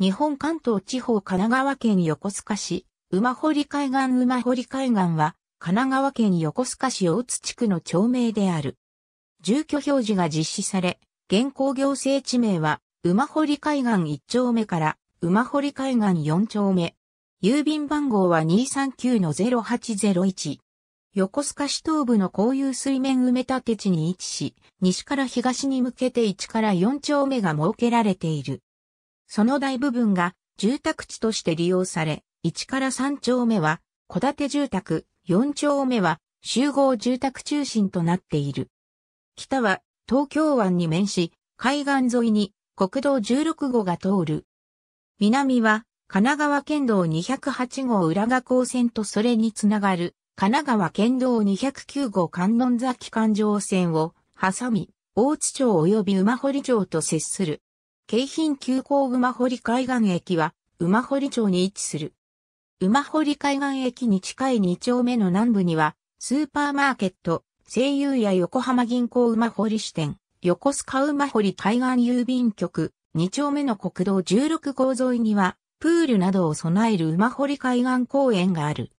日本関東地方神奈川県横須賀市、馬堀海岸馬堀海岸は、神奈川県横須賀市大津地区の町名である。住居表示が実施され、現行行政地名は、馬堀海岸1丁目から、馬堀海岸4丁目。郵便番号は239-0801。横須賀市東部の公有水面埋め立て地に位置し、西から東に向けて1から4丁目が設けられている。その大部分が住宅地として利用され、1から3丁目は戸建て住宅、4丁目は集合住宅中心となっている。北は東京湾に面し、海岸沿いに国道16号が通る。南は神奈川県道208号浦賀港線とそれにつながる神奈川県道209号観音崎環状線を挟み、大津町及び馬堀町と接する。京浜急行馬堀海岸駅は、馬堀町に位置する。馬堀海岸駅に近い2丁目の南部には、スーパーマーケット、西友や横浜銀行馬堀支店、横須賀馬堀海岸郵便局、2丁目の国道16号沿いには、プールなどを備える馬堀海岸公園がある。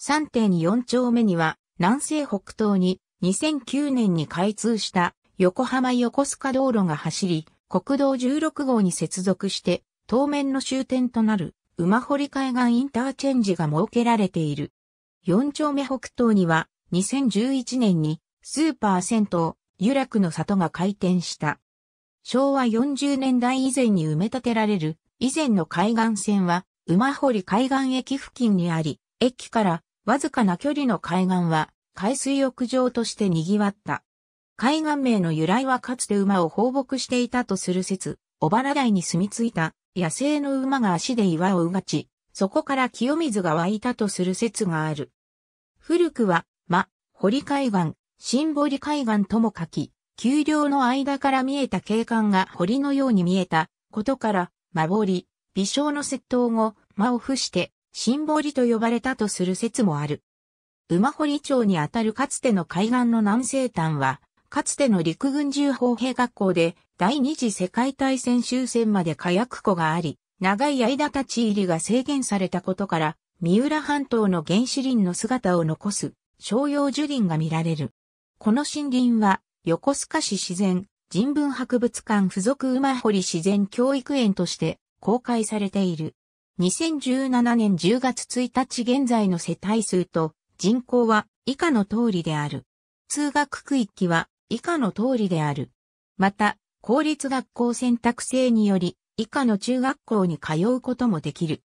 3.4丁目には、南西北東に2009年に開通した横浜横須賀道路が走り、国道16号に接続して、当面の終点となる馬堀海岸インターチェンジが設けられている。4丁目北東には2011年にスーパー銭湯、油楽の里が開店した。昭和40年代以前に埋め立てられる以前の海岸線は馬堀海岸駅付近にあり、駅からわずかな距離の海岸は海水浴場として賑わった。海岸名の由来はかつて馬を放牧していたとする説、小原台に住み着いた野生の馬が足で岩をうがち、そこから清水が湧いたとする説がある。古くは、ま、堀海岸、新堀海岸とも書き、丘陵の間から見えた景観が堀のように見えたことから、ま微笑の窃盗後、間を伏して、新堀と呼ばれたとする説もある。馬堀町にあたるかつての海岸の南西端は、かつての陸軍重砲兵学校で第二次世界大戦終戦まで火薬庫があり、長い間立ち入りが制限されたことから、三浦半島の原始林の姿を残す商用樹林が見られる。この森林は横須賀市自然人文博物館附属馬堀自然教育園として公開されている。2017年10月1日現在の世帯数と人口は以下の通りである。通学区域は以下の通りである。また、公立学校選択制により、以下の中学校に通うこともできる。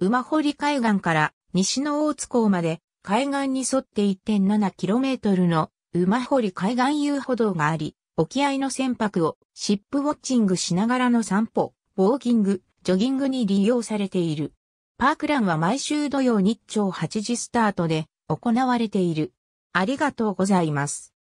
馬堀海岸から西の大津港まで海岸に沿って 1.7km の馬堀海岸遊歩道があり、沖合の船舶をシップウォッチングしながらの散歩、ウォーキング、ジョギングに利用されている。パークランは毎週土曜日朝8時スタートで行われている。ありがとうございます。